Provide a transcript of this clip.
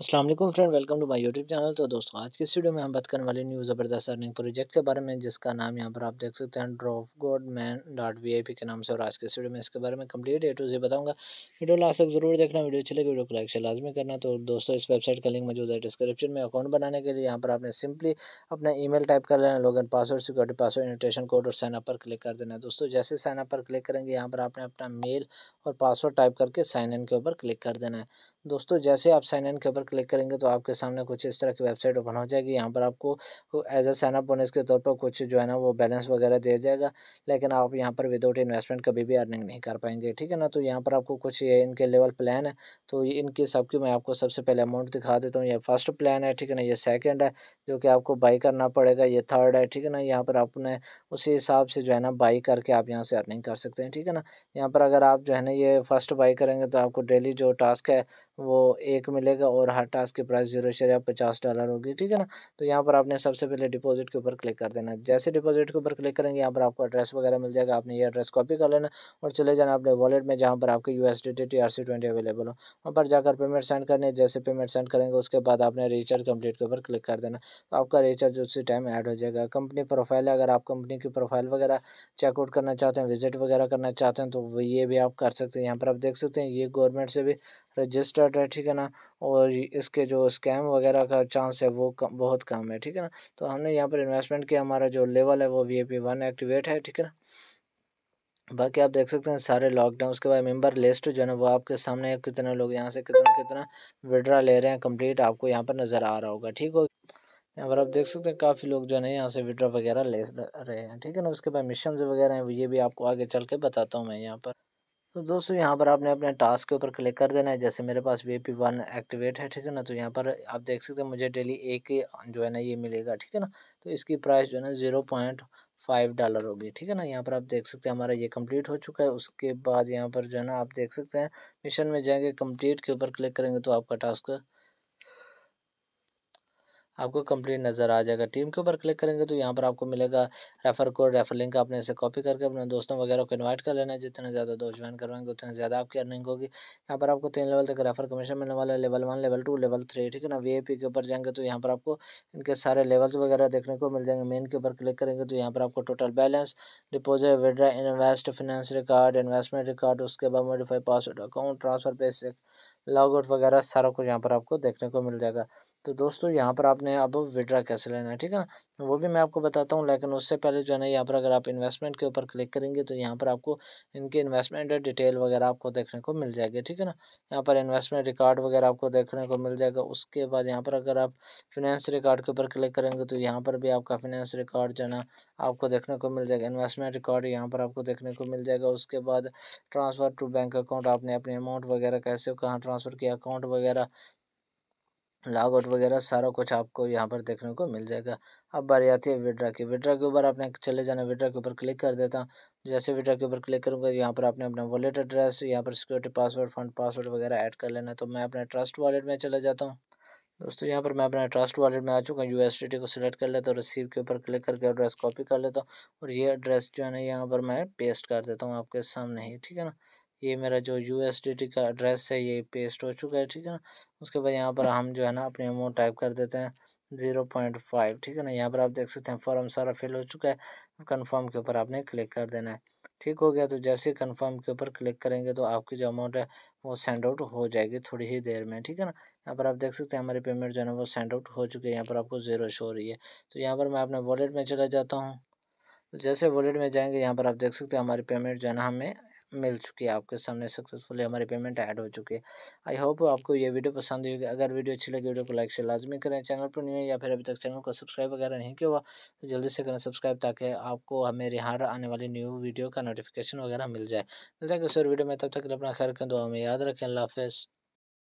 Aslam friend welcome to my YouTube channel तो दोस्तों आज की वीडियो में हम बात करने वाले न्यू ज़बरदस्त अर्निंग प्रोजेक्ट के बारे में जिसका नाम यहाँ पर आप देख सकते हैं ड्रॉफ गोड man dot V I P के नाम से और आज के वीडियो में इसके बारे में कंप्लीट ए टू जी बताऊंगा वीडियो लास्ट तक जरूर देखना वीडियो अच्छी लगे वीडियो को लाइक से लाजमी करना तो दोस्तों इस वेबसाइट का लिंक मौजूद है डिस्क्रिप्शन में अकाउंट बनाने के लिए यहाँ पर आपने सिंपली अपना ई मेल टाइप कर लेना log in password security password invitation code और साइनअप पर क्लिक कर देना दोस्तों जैसे साइनअप पर क्लिक करेंगे यहाँ पर आपने अपना मेल और पासवर्ड टाइप करके साइन इन के ऊपर क्लिक कर देना है दोस्तों जैसे आप साइन इन के ऊपर क्लिक करेंगे तो आपके सामने कुछ इस तरह की वेबसाइट ओपन हो जाएगी यहाँ पर आपको एज अ साइनअप बोनस के तौर पर कुछ जो है ना वो बैलेंस वगैरह दिया जाएगा लेकिन आप यहाँ पर विदाउट इन्वेस्टमेंट कभी भी अर्निंग नहीं कर पाएंगे ठीक है ना तो यहाँ पर आपको कुछ ये इनके लेवल प्लान है तो इनके सबकी मैं आपको सबसे पहले अमाउंट दिखा देता हूँ ये फर्स्ट प्लान है ठीक है ना ये सेकेंड है जो कि आपको बाई करना पड़ेगा ये थर्ड है ठीक है ना यहाँ पर आपने उसी हिसाब से जो है ना बाई करके आप यहाँ से अर्निंग कर सकते हैं ठीक है ना यहाँ पर अगर आप जो है ना ये फर्स्ट बाई करेंगे तो आपको डेली जो टास्क है वो एक मिलेगा और हर टास्क की प्राइस जीरो शरिया पचास डॉलर होगी ठीक है ना तो यहाँ पर आपने सबसे पहले डिपॉजिट के ऊपर क्लिक कर देना जैसे डिपॉजिट के ऊपर क्लिक करेंगे यहाँ पर आपको एड्रेस वगैरह मिल जाएगा आपने ये एड्रेस कॉपी कर लेना और चले जाना अपने वॉलेट में जहाँ पर आपके U S D T T R C twenty available हो वहाँ पर जाकर पेमेंट सेंड करनी है जैसे पेमेंट सेंड करेंगे उसके बाद आपने रिचार्ज कंप्लीट के ऊपर क्लिक कर देना तो आपका रिचार्ज उसी टाइम ऐड हो जाएगा कंपनी प्रोफाइल है अगर आप कंपनी की प्रोफाइल वगैरह चेकआउट करना चाहते हैं विजिट वगैरह करना चाहते हैं तो ये भी आप कर सकते हैं यहाँ पर आप देख सकते हैं ये गवर्नमेंट से भी रजिस्टर्ड है ठीक है ना और इसके जो स्कैम वगैरह का चांस है वो कम, बहुत कम है ठीक है ना तो हमने यहाँ पर इन्वेस्टमेंट किया हमारा जो लेवल है वो V A P one activate है ठीक है ना बाकी आप देख सकते हैं सारे लॉकडाउन उसके बाद मेंबर लिस्ट जो है ना वो आपके सामने है कितने लोग यहाँ से कितना कितना विड्रा ले रहे हैं कंप्लीट आपको यहाँ पर नज़र आ रहा होगा ठीक हो यहाँ पर आप देख सकते हैं काफ़ी लोग जो है ना यहाँ से विड्रा वगैरह ले रहे हैं ठीक है ना उसके बाद मिशन वगैरह हैं ये भी आपको आगे चल के बताता हूँ मैं यहाँ पर तो दोस्तों यहाँ पर आपने अपने टास्क के ऊपर क्लिक कर देना है जैसे मेरे पास वी पी वन एक्टिवेट है ठीक है ना तो यहाँ पर आप देख सकते हैं मुझे डेली एक जो है ना ये मिलेगा ठीक है ना तो इसकी प्राइस जो है ना ज़ीरो पॉइंट फाइव डॉलर होगी ठीक है ना यहाँ पर आप देख सकते हैं हमारा ये कंप्लीट हो चुका है उसके बाद यहाँ पर जो है ना आप देख सकते हैं मिशन में जाएंगे कम्प्लीट के ऊपर क्लिक करेंगे तो आपका टास्क आपको कंप्लीट नज़र आ जाएगा टीम के ऊपर क्लिक करेंगे तो यहाँ पर आपको मिलेगा रेफर कोड रेफर लिंक आपने इसे कॉपी करके अपने दोस्तों वगैरह को इनवाइट कर लेना है जितने ज़्यादा दोस्त ज्वाइन करवाएंगे उतने ज़्यादा आपकी अर्निंग होगी यहाँ पर आपको तीन लेवल तक रेफर कमीशन मिलने वाला है level one level two level three ठीक है ना वी के ऊपर जाएंगे तो यहाँ पर आपको इनके सारे लेवल्स वगैरह देखने को मिल जाएंगे मेन के ऊपर क्लिक करेंगे तो यहाँ पर आपको total balance deposit withdraw invest finance record investment record उसके बाद modify password account transfer pay log out वगैरह सारा कुछ यहाँ पर आपको देखने को मिल जाएगा तो दोस्तों यहाँ पर आपने अब विड्रा कैसे लेना है ठीक है ना तो वो भी मैं आपको बताता हूँ लेकिन उससे पहले जो है ना यहाँ पर अगर आप इन्वेस्टमेंट के ऊपर क्लिक करेंगे तो यहाँ पर आपको इनके इन्वेस्टमेंट डिटेल वगैरह आपको देखने को मिल जाएगी ठीक है ना यहाँ पर इन्वेस्टमेंट रिकॉर्ड वगैरह आपको देखने को मिल जाएगा उसके बाद यहाँ पर अगर आप फिनेंस रिकॉर्ड के ऊपर क्लिक करेंगे तो यहाँ पर भी आपका फिनेंस रिकॉर्ड जो है ना आपको देखने को मिल जाएगा इन्वेस्टमेंट रिकॉर्ड यहाँ पर आपको देखने को मिल जाएगा उसके बाद ट्रांसफ़र टू बैंक अकाउंट आपने अपने अमाउंट वगैरह कैसे कहाँ ट्रांसफ़र किया अकाउंट वगैरह लॉग आउट वगैरह सारा कुछ आपको यहाँ पर देखने को मिल जाएगा अब बारी आती है विड्रा की विड्रा के ऊपर आपने चले जाना विड्रा के ऊपर क्लिक कर देता हूँ जैसे विड्रा के ऊपर क्लिक करूँगा यहाँ पर आपने अपना वॉलेट एड्रेस यहाँ पर सिक्योरिटी पासवर्ड फंड पासवर्ड वगैरह ऐड कर लेना तो मैं अपने ट्रस्ट वॉलेट में चला जाता हूँ दोस्तों यहाँ पर मैं अपने ट्रस्ट वॉलेट में आ चुका हूँ यू को सिलेक्ट कर लेता हूँ रिसीव के ऊपर क्लिक करके एड्रेस कॉपी कर लेता हूँ और ये एड्रेस जो है ना यहाँ पर मैं पेस्ट कर देता हूँ आपके सामने ही ठीक है ना ये मेरा जो यू का एड्रेस है ये पेस्ट हो चुका है ठीक है ना उसके बाद यहाँ पर हम जो है ना अपने अमाउंट टाइप कर देते हैं ज़ीरो पॉइंट फाइव ठीक है ना यहाँ पर आप देख सकते हैं फॉर्म सारा फिल हो चुका है कन्फर्म के ऊपर आपने क्लिक कर देना है ठीक हो गया तो जैसे ही कन्फर्म के ऊपर क्लिक करेंगे तो आपकी जो अमाउंट है वो सेंड आउट हो जाएगी थोड़ी ही देर में ठीक है ना यहाँ पर आप देख सकते हैं हमारी पेमेंट जो है ना वो सेंड आउट हो चुकी है यहाँ पर आपको ज़ीरो शो हो रही है तो यहाँ पर मैं अपने वॉलेट में चला जाता हूँ तो जैसे वॉलेट में जाएंगे यहाँ पर आप देख सकते हैं हमारी पेमेंट जो है ना हमें मिल चुकी है आपके सामने सक्सेसफुली हमारी पेमेंट ऐड हो चुकी है आई होप आपको ये वीडियो पसंद होगी अगर वीडियो अच्छी लगी वीडियो को लाइक से लाजमी करें चैनल पर नहीं है या फिर अभी तक चैनल को सब्सक्राइब वगैरह नहीं किया हुआ तो जल्दी से करें सब्सक्राइब ताकि आपको हमारे यहाँ आने वाली न्यू वीडियो का नोटिफिकेशन वगैरह मिल जाए मिलता है किसी वीडियो में तब तक अपना खैर करें तो हमें याद रखें अल्लाह हाफिज़